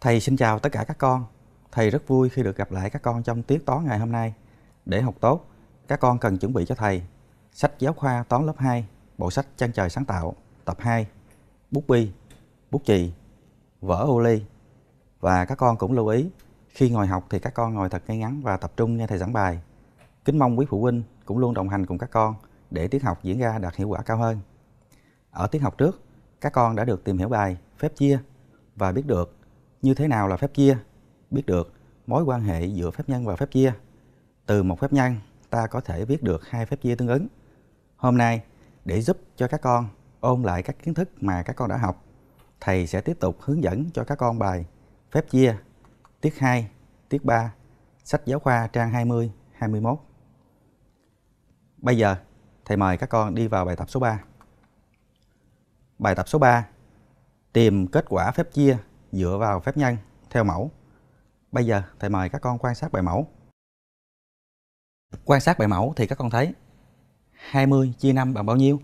Thầy xin chào tất cả các con. Thầy rất vui khi được gặp lại các con trong tiết toán ngày hôm nay. Để học tốt, các con cần chuẩn bị cho thầy sách giáo khoa toán lớp 2, bộ sách Trang trời sáng tạo, tập 2, bút bi, bút chì, vở ô ly. Và các con cũng lưu ý, khi ngồi học thì các con ngồi thật ngay ngắn và tập trung nghe thầy giảng bài. Kính mong quý phụ huynh cũng luôn đồng hành cùng các con để tiết học diễn ra đạt hiệu quả cao hơn. Ở tiết học trước, các con đã được tìm hiểu bài phép chia và biết được như thế nào là phép chia biết được mối quan hệ giữa phép nhân và phép chia từ một phép nhân ta có thể viết được hai phép chia tương ứng hôm nay để giúp cho các con ôn lại các kiến thức mà các con đã học thầy sẽ tiếp tục hướng dẫn cho các con bài phép chia tiết 2 tiết 3 sách giáo khoa trang 20 21 bây giờ thầy mời các con đi vào bài tập số 3 bài tập số 3 tìm kết quả phép chia dựa vào phép nhân theo mẫu. Bây giờ thầy mời các con quan sát bài mẫu. Quan sát bài mẫu thì các con thấy 20 chia 5 bằng bao nhiêu?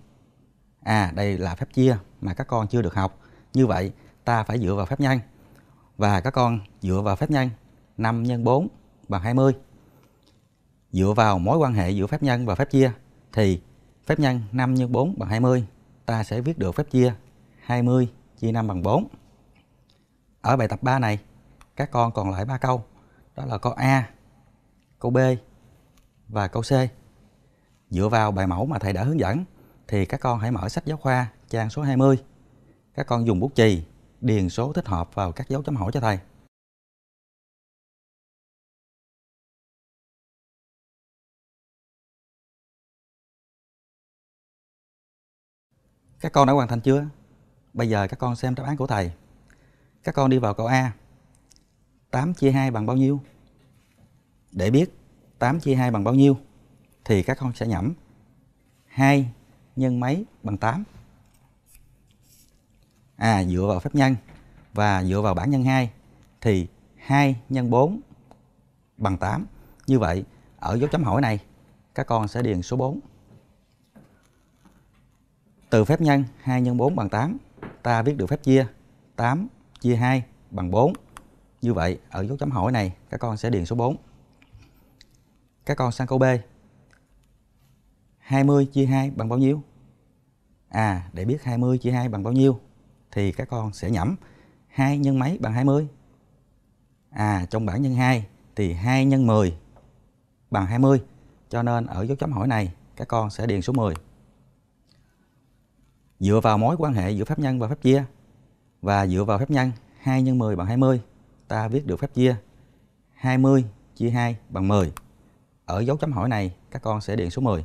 À, đây là phép chia mà các con chưa được học. Như vậy, ta phải dựa vào phép nhân. Và các con dựa vào phép nhân 5 x 4 bằng 20. Dựa vào mối quan hệ giữa phép nhân và phép chia thì phép nhân 5 x 4 bằng 20, ta sẽ viết được phép chia 20 chia 5 bằng 4. Ở bài tập 3 này, các con còn lại ba câu. Đó là câu A, câu B và câu C. Dựa vào bài mẫu mà thầy đã hướng dẫn thì các con hãy mở sách giáo khoa trang số 20. Các con dùng bút chì điền số thích hợp vào các dấu chấm hỏi cho thầy. Các con đã hoàn thành chưa? Bây giờ các con xem đáp án của thầy các con đi vào câu A 8 chia 2 bằng bao nhiêu để biết 8 chia 2 bằng bao nhiêu thì các con sẽ nhẩm 2 nhân mấy bằng 8 à dựa vào phép nhân và dựa vào bảng nhân 2 thì 2 nhân 4 bằng 8 như vậy ở dấu chấm hỏi này các con sẽ điền số 4 từ phép nhân 2 nhân 4 bằng 8 ta viết được phép chia 8 chia 2 bằng 4. Như vậy, ở dấu chấm hỏi này, các con sẽ điền số 4. Các con sang câu B. 20 chia 2 bằng bao nhiêu? À, để biết 20 chia 2 bằng bao nhiêu thì các con sẽ nhẩm 2 nhân mấy bằng 20? À, trong bảng nhân 2 thì 2 nhân 10 bằng 20. Cho nên ở dấu chấm hỏi này, các con sẽ điền số 10. Dựa vào mối quan hệ giữa pháp nhân và pháp chia, và dựa vào phép nhân 2 nhân 10 bằng 20 ta viết được phép chia 20 chia 2 bằng 10. Ở dấu chấm hỏi này các con sẽ điện số 10.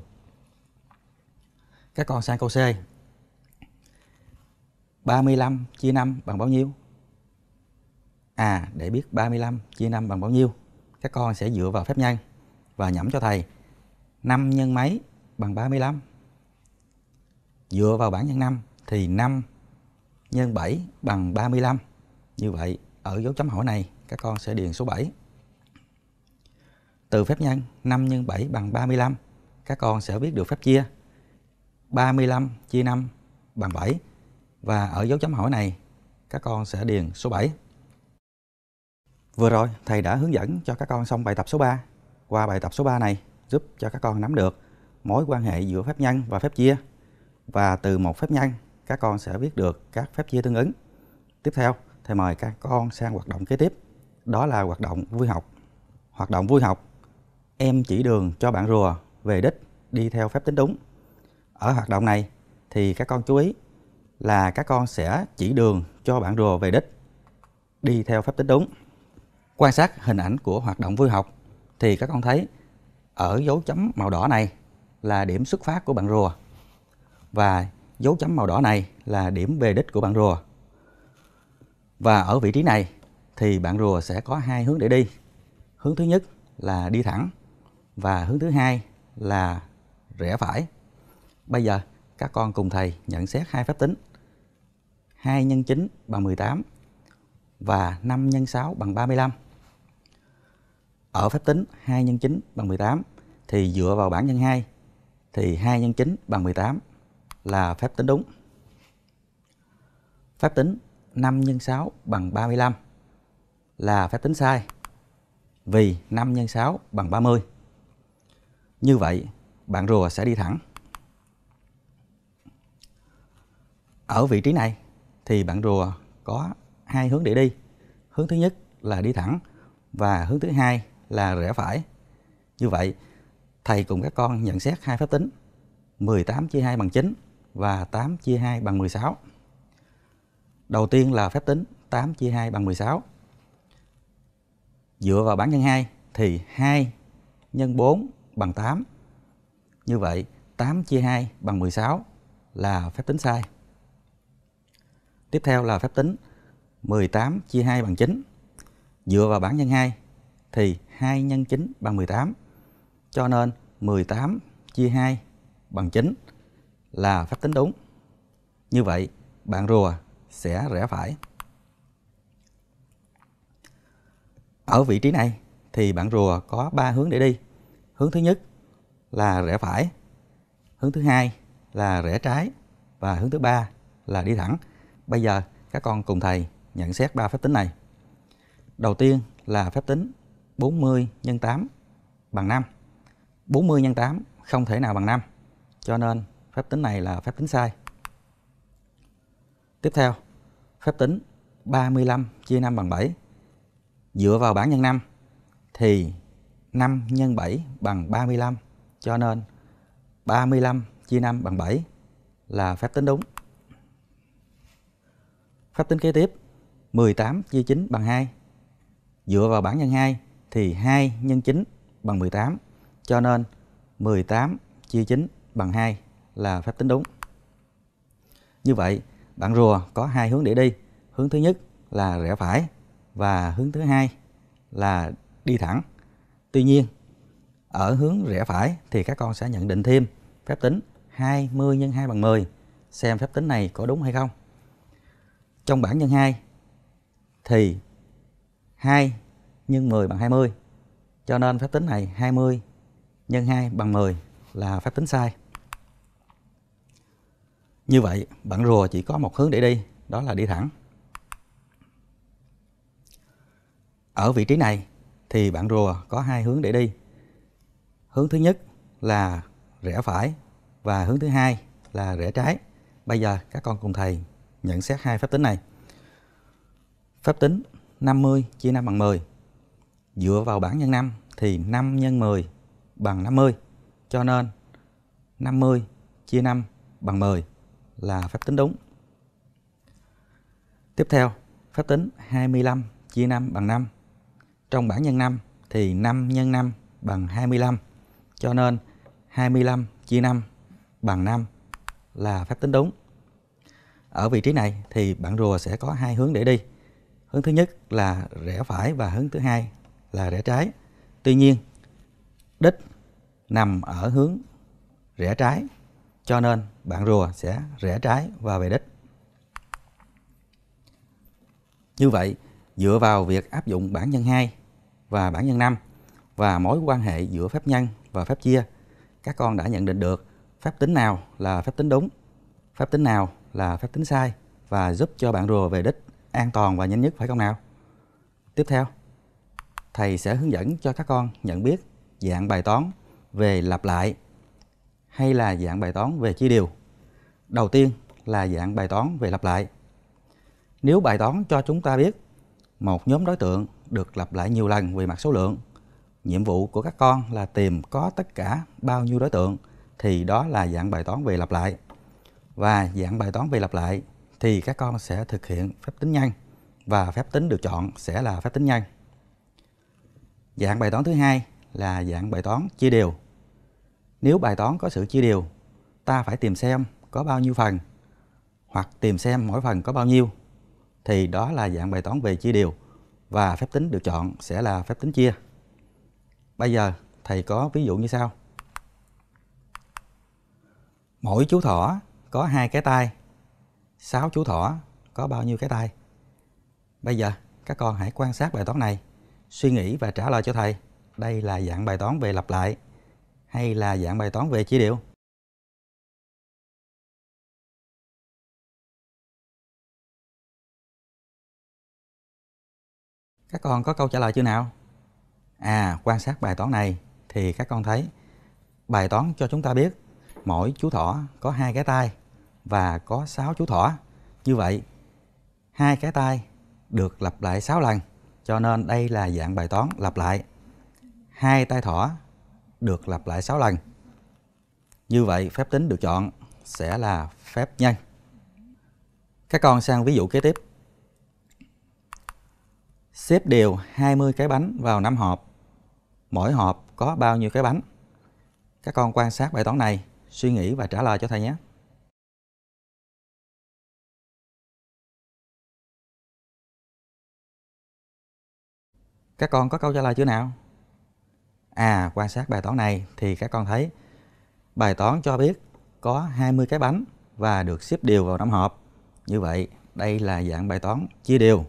Các con sang câu C. 35 chia 5 bằng bao nhiêu? À, để biết 35 chia 5 bằng bao nhiêu, các con sẽ dựa vào phép nhân và nhẩm cho thầy 5 nhân mấy bằng 35. Dựa vào bảng nhân 5 thì 5 nhân 7 bằng 35. Như vậy, ở dấu chấm hỏi này, các con sẽ điền số 7. Từ phép nhân 5 x 7 bằng 35, các con sẽ biết được phép chia. 35 chia 5 bằng 7. Và ở dấu chấm hỏi này, các con sẽ điền số 7. Vừa rồi, thầy đã hướng dẫn cho các con xong bài tập số 3. Qua bài tập số 3 này, giúp cho các con nắm được mối quan hệ giữa phép nhân và phép chia và từ một phép nhân các con sẽ biết được các phép chia tương ứng. Tiếp theo, thầy mời các con sang hoạt động kế tiếp, đó là hoạt động vui học. Hoạt động vui học, em chỉ đường cho bạn rùa về đích đi theo phép tính đúng. Ở hoạt động này thì các con chú ý là các con sẽ chỉ đường cho bạn rùa về đích đi theo phép tính đúng. Quan sát hình ảnh của hoạt động vui học thì các con thấy ở dấu chấm màu đỏ này là điểm xuất phát của bạn rùa và dấu chấm màu đỏ này là điểm về đích của bạn rùa. Và ở vị trí này thì bạn rùa sẽ có hai hướng để đi. Hướng thứ nhất là đi thẳng và hướng thứ hai là rẽ phải. Bây giờ các con cùng thầy nhận xét hai phép tính. 2 nhân 9 bằng 18 và 5 nhân 6 bằng 35. Ở phép tính 2 nhân 9 bằng 18 thì dựa vào bảng nhân 2 thì 2 nhân 9 bằng 18 là phép tính đúng. Phép tính 5 x 6 bằng 35 là phép tính sai vì 5 x 6 bằng 30. Như vậy, bạn rùa sẽ đi thẳng. Ở vị trí này thì bạn rùa có hai hướng để đi. Hướng thứ nhất là đi thẳng và hướng thứ hai là rẽ phải. Như vậy, thầy cùng các con nhận xét hai phép tính 18 chia 2 bằng 9 và 8 chia 2 bằng 16. Đầu tiên là phép tính 8 chia 2 bằng 16. Dựa vào bản nhân 2 thì 2 nhân 4 bằng 8. Như vậy 8 chia 2 bằng 16 là phép tính sai. Tiếp theo là phép tính 18 chia 2 bằng 9. Dựa vào bản nhân 2 thì 2 nhân 9 bằng 18. Cho nên 18 chia 2 bằng 9 là phép tính đúng. Như vậy, bạn rùa sẽ rẽ phải. Ở vị trí này thì bạn rùa có 3 hướng để đi. Hướng thứ nhất là rẽ phải, hướng thứ hai là rẽ trái và hướng thứ ba là đi thẳng. Bây giờ các con cùng thầy nhận xét ba phép tính này. Đầu tiên là phép tính 40 x 8 bằng 5. 40 x 8 không thể nào bằng 5. Cho nên phép tính này là phép tính sai. Tiếp theo, phép tính 35 chia 5 bằng 7. Dựa vào bảng nhân 5 thì 5 nhân 7 bằng 35 cho nên 35 chia 5 bằng 7 là phép tính đúng. Phép tính kế tiếp 18 chia 9 bằng 2. Dựa vào bảng nhân 2 thì 2 nhân 9 bằng 18 cho nên 18 chia 9 bằng 2 là phép tính đúng. Như vậy, bạn rùa có hai hướng để đi. Hướng thứ nhất là rẽ phải và hướng thứ hai là đi thẳng. Tuy nhiên, ở hướng rẽ phải thì các con sẽ nhận định thêm phép tính 20 x 2 bằng 10 xem phép tính này có đúng hay không. Trong bảng nhân 2 thì 2 x 10 bằng 20. Cho nên phép tính này 20 x 2 bằng 10 là phép tính sai. Như vậy, bạn rùa chỉ có một hướng để đi, đó là đi thẳng. Ở vị trí này thì bạn rùa có hai hướng để đi. Hướng thứ nhất là rẽ phải và hướng thứ hai là rẽ trái. Bây giờ các con cùng thầy nhận xét hai phép tính này. Phép tính 50 chia 5 bằng 10. Dựa vào bảng nhân 5 thì 5 x 10 bằng 50. Cho nên 50 chia 5 bằng 10 là phép tính đúng. Tiếp theo, phép tính 25 chia 5 bằng 5. Trong bảng nhân 5 thì 5 nhân 5 bằng 25. Cho nên 25 chia 5 bằng 5 là phép tính đúng. Ở vị trí này thì bạn rùa sẽ có hai hướng để đi. Hướng thứ nhất là rẽ phải và hướng thứ hai là rẽ trái. Tuy nhiên, đích nằm ở hướng rẽ trái cho nên bạn rùa sẽ rẽ trái và về đích. Như vậy, dựa vào việc áp dụng bản nhân 2 và bản nhân 5 và mối quan hệ giữa phép nhân và phép chia, các con đã nhận định được phép tính nào là phép tính đúng, phép tính nào là phép tính sai và giúp cho bạn rùa về đích an toàn và nhanh nhất phải không nào? Tiếp theo, thầy sẽ hướng dẫn cho các con nhận biết dạng bài toán về lặp lại hay là dạng bài toán về chia đều. Đầu tiên là dạng bài toán về lặp lại. Nếu bài toán cho chúng ta biết một nhóm đối tượng được lặp lại nhiều lần về mặt số lượng, nhiệm vụ của các con là tìm có tất cả bao nhiêu đối tượng thì đó là dạng bài toán về lặp lại. Và dạng bài toán về lặp lại thì các con sẽ thực hiện phép tính nhanh và phép tính được chọn sẽ là phép tính nhanh. Dạng bài toán thứ hai là dạng bài toán chia đều nếu bài toán có sự chia đều, ta phải tìm xem có bao nhiêu phần hoặc tìm xem mỗi phần có bao nhiêu thì đó là dạng bài toán về chia đều và phép tính được chọn sẽ là phép tính chia. Bây giờ thầy có ví dụ như sau. Mỗi chú thỏ có hai cái tay. 6 chú thỏ có bao nhiêu cái tay? Bây giờ các con hãy quan sát bài toán này, suy nghĩ và trả lời cho thầy. Đây là dạng bài toán về lặp lại hay là dạng bài toán về chỉ điệu các con có câu trả lời chưa nào à quan sát bài toán này thì các con thấy bài toán cho chúng ta biết mỗi chú thỏ có hai cái tay và có 6 chú thỏ như vậy hai cái tay được lặp lại 6 lần cho nên đây là dạng bài toán lặp lại hai tay thỏ được lặp lại 6 lần. Như vậy phép tính được chọn sẽ là phép nhân. Các con sang ví dụ kế tiếp. Xếp đều 20 cái bánh vào 5 hộp. Mỗi hộp có bao nhiêu cái bánh? Các con quan sát bài toán này, suy nghĩ và trả lời cho thầy nhé. Các con có câu trả lời chưa nào? à quan sát bài toán này thì các con thấy bài toán cho biết có 20 cái bánh và được xếp đều vào năm hộp. Như vậy, đây là dạng bài toán chia đều.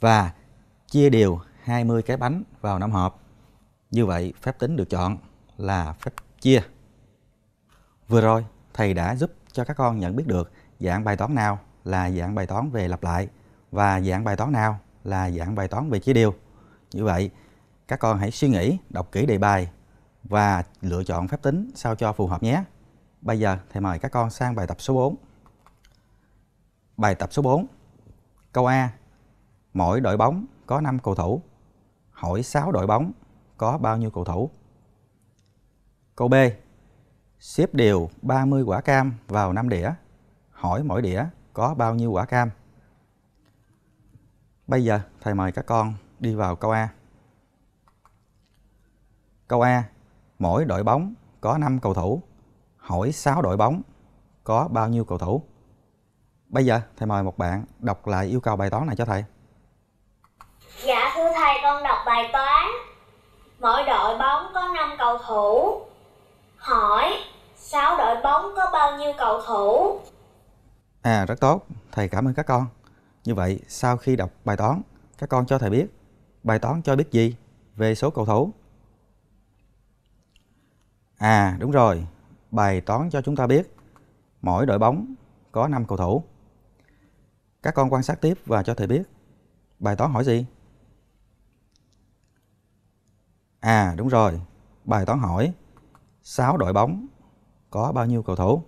Và chia đều 20 cái bánh vào năm hộp. Như vậy, phép tính được chọn là phép chia. Vừa rồi, thầy đã giúp cho các con nhận biết được dạng bài toán nào là dạng bài toán về lặp lại và dạng bài toán nào là dạng bài toán về chia đều. Như vậy, các con hãy suy nghĩ, đọc kỹ đề bài và lựa chọn phép tính sao cho phù hợp nhé. Bây giờ thầy mời các con sang bài tập số 4. Bài tập số 4. Câu A. Mỗi đội bóng có 5 cầu thủ. Hỏi 6 đội bóng có bao nhiêu cầu thủ? Câu B. Xếp đều 30 quả cam vào 5 đĩa. Hỏi mỗi đĩa có bao nhiêu quả cam? Bây giờ thầy mời các con đi vào câu A. Câu A, mỗi đội bóng có 5 cầu thủ. Hỏi 6 đội bóng có bao nhiêu cầu thủ? Bây giờ thầy mời một bạn đọc lại yêu cầu bài toán này cho thầy. Dạ thưa thầy con đọc bài toán. Mỗi đội bóng có 5 cầu thủ. Hỏi 6 đội bóng có bao nhiêu cầu thủ? À rất tốt, thầy cảm ơn các con. Như vậy sau khi đọc bài toán, các con cho thầy biết bài toán cho biết gì về số cầu thủ À đúng rồi, bài toán cho chúng ta biết mỗi đội bóng có 5 cầu thủ. Các con quan sát tiếp và cho thầy biết bài toán hỏi gì? À đúng rồi, bài toán hỏi 6 đội bóng có bao nhiêu cầu thủ?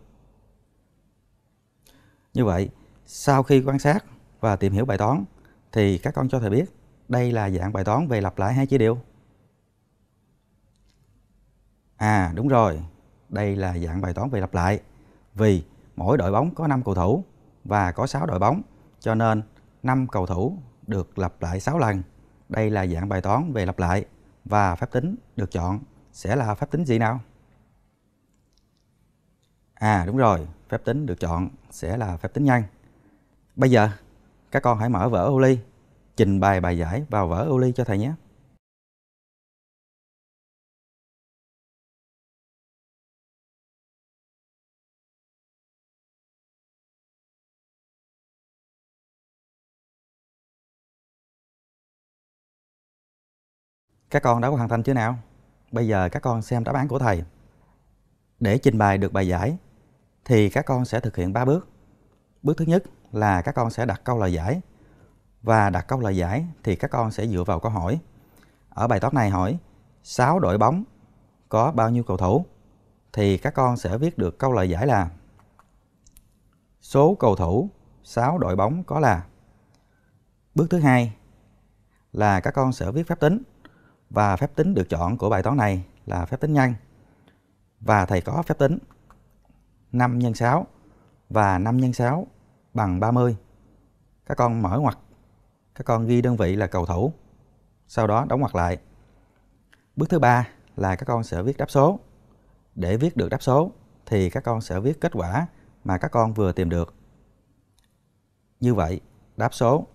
Như vậy, sau khi quan sát và tìm hiểu bài toán thì các con cho thầy biết đây là dạng bài toán về lặp lại hai chỉ điều. À đúng rồi, đây là dạng bài toán về lặp lại. Vì mỗi đội bóng có 5 cầu thủ và có 6 đội bóng, cho nên 5 cầu thủ được lặp lại 6 lần. Đây là dạng bài toán về lặp lại và phép tính được chọn sẽ là phép tính gì nào? À đúng rồi, phép tính được chọn sẽ là phép tính nhân. Bây giờ các con hãy mở vở ô ly, trình bày bài giải vào vở ô ly cho thầy nhé. các con đã hoàn thành chưa nào? Bây giờ các con xem đáp án của thầy. Để trình bày được bài giải thì các con sẽ thực hiện 3 bước. Bước thứ nhất là các con sẽ đặt câu lời giải. Và đặt câu lời giải thì các con sẽ dựa vào câu hỏi. Ở bài toán này hỏi 6 đội bóng có bao nhiêu cầu thủ? Thì các con sẽ viết được câu lời giải là Số cầu thủ 6 đội bóng có là Bước thứ hai là các con sẽ viết phép tính và phép tính được chọn của bài toán này là phép tính nhân. Và thầy có phép tính 5 x 6 và 5 x 6 bằng 30. Các con mở ngoặc, các con ghi đơn vị là cầu thủ. Sau đó đóng ngoặc lại. Bước thứ ba là các con sẽ viết đáp số. Để viết được đáp số thì các con sẽ viết kết quả mà các con vừa tìm được. Như vậy, đáp số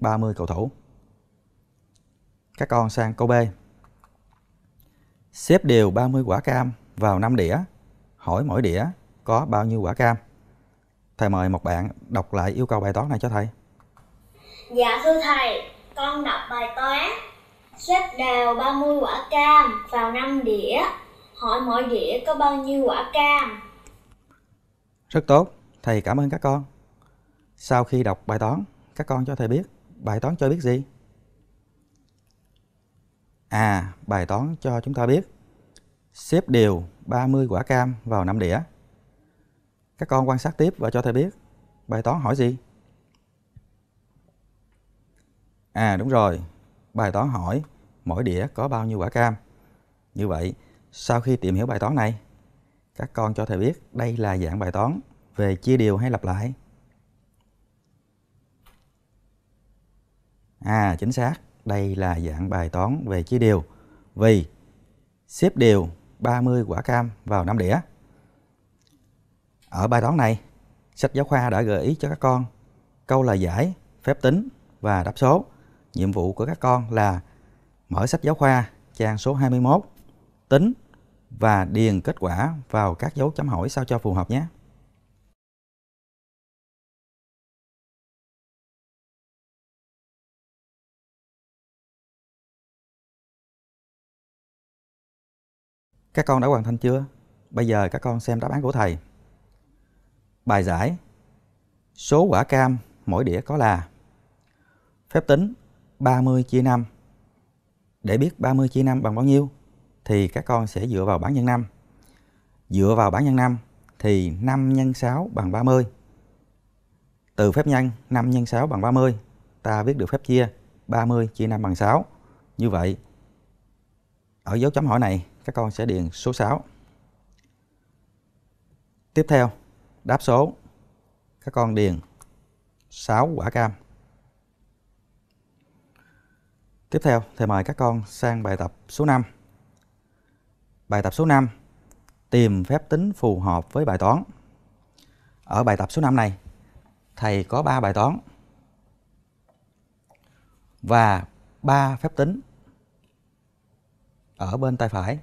30 cầu thủ. Các con sang câu B. Xếp đều 30 quả cam vào 5 đĩa. Hỏi mỗi đĩa có bao nhiêu quả cam? Thầy mời một bạn đọc lại yêu cầu bài toán này cho thầy. Dạ thưa thầy, con đọc bài toán. Xếp đều 30 quả cam vào 5 đĩa. Hỏi mỗi đĩa có bao nhiêu quả cam? Rất tốt, thầy cảm ơn các con. Sau khi đọc bài toán, các con cho thầy biết bài toán cho biết gì? À, bài toán cho chúng ta biết xếp đều 30 quả cam vào 5 đĩa. Các con quan sát tiếp và cho thầy biết bài toán hỏi gì? À đúng rồi, bài toán hỏi mỗi đĩa có bao nhiêu quả cam. Như vậy, sau khi tìm hiểu bài toán này, các con cho thầy biết đây là dạng bài toán về chia đều hay lặp lại. À chính xác, đây là dạng bài toán về chia đều vì xếp đều 30 quả cam vào năm đĩa. Ở bài toán này, sách giáo khoa đã gợi ý cho các con câu là giải, phép tính và đáp số. Nhiệm vụ của các con là mở sách giáo khoa trang số 21, tính và điền kết quả vào các dấu chấm hỏi sao cho phù hợp nhé. Các con đã hoàn thành chưa? Bây giờ các con xem đáp án của thầy. Bài giải Số quả cam mỗi đĩa có là Phép tính 30 chia 5 Để biết 30 chia 5 bằng bao nhiêu thì các con sẽ dựa vào bảng nhân 5. Dựa vào bảng nhân 5 thì 5 nhân 6 bằng 30. Từ phép nhân 5 nhân 6 bằng 30, ta viết được phép chia 30 chia 5 bằng 6. Như vậy, ở dấu chấm hỏi này các con sẽ điền số 6. Tiếp theo, đáp số các con điền 6 quả cam. Tiếp theo, thầy mời các con sang bài tập số 5. Bài tập số 5 tìm phép tính phù hợp với bài toán. Ở bài tập số 5 này, thầy có 3 bài toán và 3 phép tính ở bên tay phải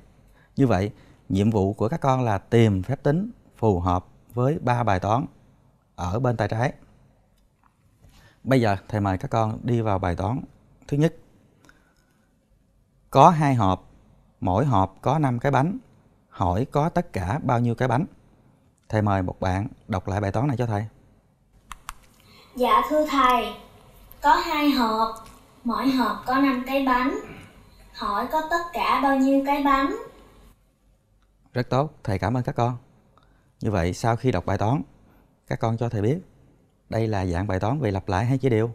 như vậy, nhiệm vụ của các con là tìm phép tính phù hợp với ba bài toán ở bên tay trái. Bây giờ thầy mời các con đi vào bài toán thứ nhất. Có hai hộp, mỗi hộp có 5 cái bánh, hỏi có tất cả bao nhiêu cái bánh? Thầy mời một bạn đọc lại bài toán này cho thầy. Dạ thưa thầy, có hai hộp, mỗi hộp có 5 cái bánh. Hỏi có tất cả bao nhiêu cái bánh? Rất tốt, thầy cảm ơn các con. Như vậy sau khi đọc bài toán, các con cho thầy biết đây là dạng bài toán về lặp lại hay chia đều?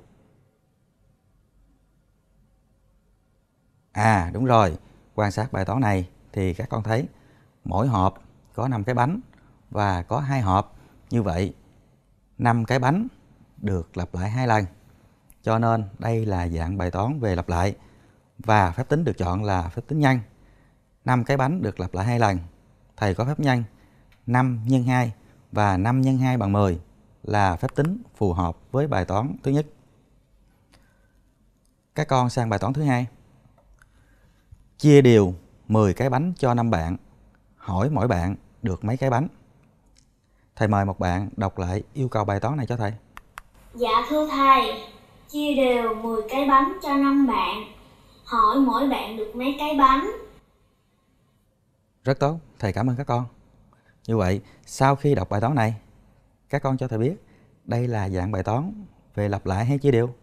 À đúng rồi, quan sát bài toán này thì các con thấy mỗi hộp có 5 cái bánh và có hai hộp. Như vậy 5 cái bánh được lặp lại hai lần. Cho nên đây là dạng bài toán về lặp lại và phép tính được chọn là phép tính nhân. 5 cái bánh được lặp lại hai lần thầy có phép nhanh, 5 nhân 2 và 5 nhân 2 bằng 10 là phép tính phù hợp với bài toán thứ nhất. Các con sang bài toán thứ hai. Chia đều 10 cái bánh cho 5 bạn. Hỏi mỗi bạn được mấy cái bánh? Thầy mời một bạn đọc lại yêu cầu bài toán này cho thầy. Dạ thưa thầy, chia đều 10 cái bánh cho 5 bạn. Hỏi mỗi bạn được mấy cái bánh? rất tốt thầy cảm ơn các con như vậy sau khi đọc bài toán này các con cho thầy biết đây là dạng bài toán về lặp lại hay chia đều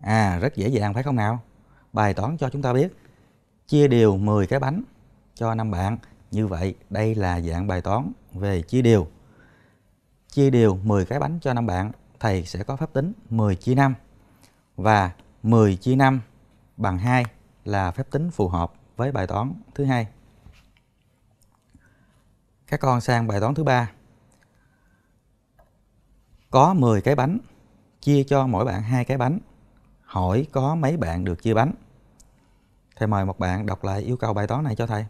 à rất dễ dàng phải không nào bài toán cho chúng ta biết chia đều 10 cái bánh cho năm bạn như vậy đây là dạng bài toán về chia đều chia đều 10 cái bánh cho năm bạn thầy sẽ có phép tính 10 chia 5 và 10 chia 5 bằng 2 là phép tính phù hợp với bài toán thứ hai. Các con sang bài toán thứ ba. Có 10 cái bánh, chia cho mỗi bạn hai cái bánh. Hỏi có mấy bạn được chia bánh? Thầy mời một bạn đọc lại yêu cầu bài toán này cho thầy.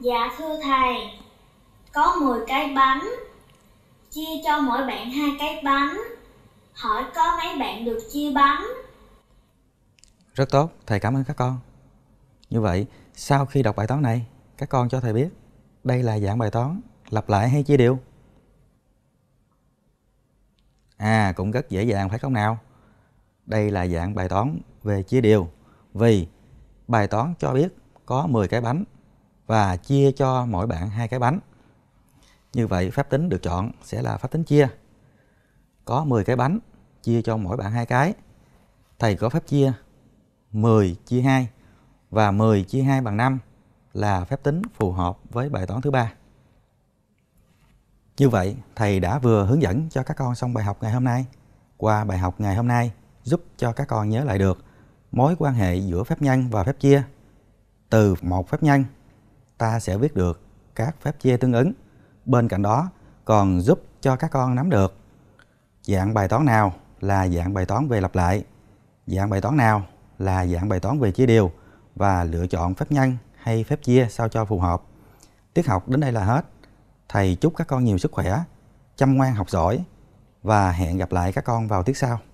Dạ thưa thầy, có 10 cái bánh, chia cho mỗi bạn hai cái bánh. Hỏi có mấy bạn được chia bánh? Rất tốt, thầy cảm ơn các con. Như vậy, sau khi đọc bài toán này, các con cho thầy biết đây là dạng bài toán lặp lại hay chia đều. À, cũng rất dễ dàng phải không nào? Đây là dạng bài toán về chia đều. Vì bài toán cho biết có 10 cái bánh và chia cho mỗi bạn hai cái bánh. Như vậy phép tính được chọn sẽ là phép tính chia. Có 10 cái bánh, chia cho mỗi bạn hai cái. Thầy có phép chia 10 chia 2 và 10 chia 2 bằng 5 là phép tính phù hợp với bài toán thứ ba. Như vậy, thầy đã vừa hướng dẫn cho các con xong bài học ngày hôm nay. Qua bài học ngày hôm nay, giúp cho các con nhớ lại được mối quan hệ giữa phép nhân và phép chia. Từ một phép nhân, ta sẽ viết được các phép chia tương ứng. Bên cạnh đó, còn giúp cho các con nắm được dạng bài toán nào là dạng bài toán về lặp lại, dạng bài toán nào là dạng bài toán về chia đều và lựa chọn phép nhân hay phép chia sao cho phù hợp. Tiết học đến đây là hết. Thầy chúc các con nhiều sức khỏe, chăm ngoan học giỏi và hẹn gặp lại các con vào tiết sau.